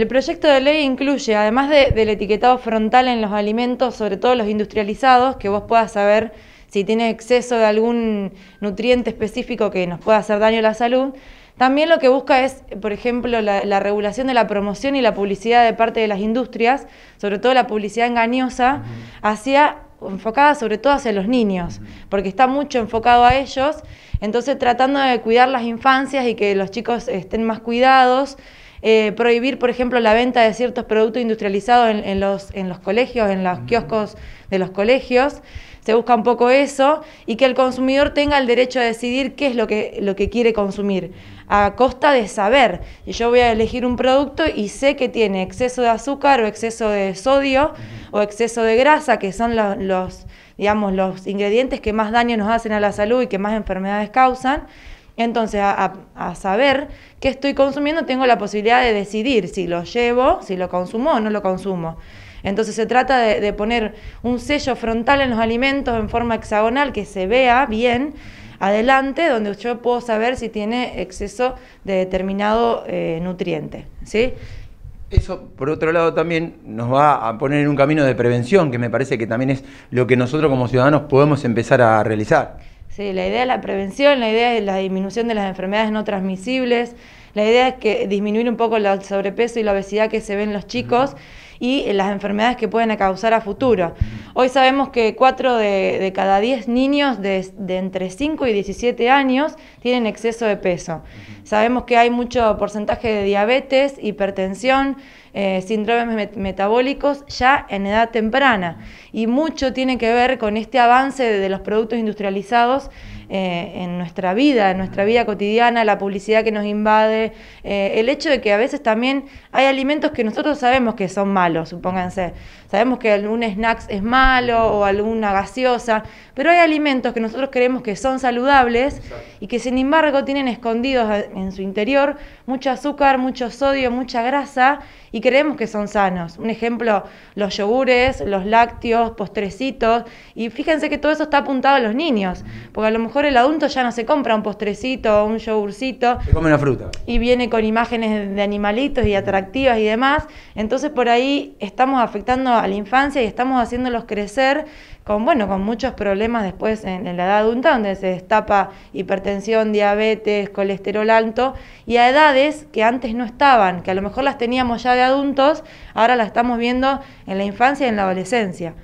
El proyecto de ley incluye, además del etiquetado frontal en los alimentos, sobre todo los industrializados, que vos puedas saber si tiene exceso de algún nutriente específico que nos pueda hacer daño a la salud, también lo que busca es, por ejemplo, la, la, regulación de la promoción y la publicidad de parte de las industrias, sobre todo la publicidad engañosa, hacia, enfocada sobre todo hacia los niños, porque está mucho enfocado a ellos, entonces tratando de cuidar las infancias y que los chicos estén más cuidados. Eh, prohibir, por ejemplo, la venta de ciertos productos industrializados en, los, colegios, en los kioscos de los colegios. Se busca un poco eso y que el consumidor tenga el derecho a decidir qué es lo que, lo que quiere consumir, a costa de saber. Yo voy a elegir un producto y sé que tiene exceso de azúcar o exceso de sodio o exceso de grasa, que son digamos, los ingredientes que más daño nos hacen a la salud y que más enfermedades causan. Entonces, a, saber qué estoy consumiendo, tengo la posibilidad de decidir si lo llevo, si lo consumo o no lo consumo. Entonces se trata de, poner un sello frontal en los alimentos en forma hexagonal que se vea bien adelante, donde yo puedo saber si tiene exceso de determinado eh, nutriente. Eso, por otro lado, también nos va a poner en un camino de prevención, que me parece que también es lo que nosotros como ciudadanos podemos empezar a realizar. Sí, la idea es la prevención, la idea es la disminución de las enfermedades no transmisibles, la idea es que disminuir un poco el sobrepeso y la obesidad que se ven los chicos y las enfermedades que pueden causar a futuro. Hoy sabemos que 4 de, cada 10 niños de, entre 5 y 17 años tienen exceso de peso. Sabemos que hay mucho porcentaje de diabetes, hipertensión, eh, síndromes metabólicos ya en edad temprana y mucho tiene que ver con este avance de los productos industrializados eh, en nuestra vida, en nuestra vida cotidiana, la publicidad que nos invade, eh, el hecho de que a veces también hay alimentos que nosotros sabemos que son malos supónganse. Sabemos que algún snacks es malo o alguna gaseosa, pero hay alimentos que nosotros creemos que son saludables y que sin embargo tienen escondidos en su interior mucho azúcar, mucho sodio, mucha grasa y creemos que son sanos. Un ejemplo, los yogures, los lácteos, postrecitos y fíjense que todo eso está apuntado a los niños, porque a lo mejor el adulto ya no se compra un postrecito o un yogurcito. una fruta. Y viene con imágenes de animalitos y atractivas y demás. Entonces por ahí estamos afectando a la infancia y estamos haciéndolos crecer con, bueno, con muchos problemas después en, en la edad adulta, donde se destapa hipertensión, diabetes, colesterol alto, y a edades que antes no estaban, que a lo mejor las teníamos ya de adultos, ahora las estamos viendo en la infancia y en la adolescencia.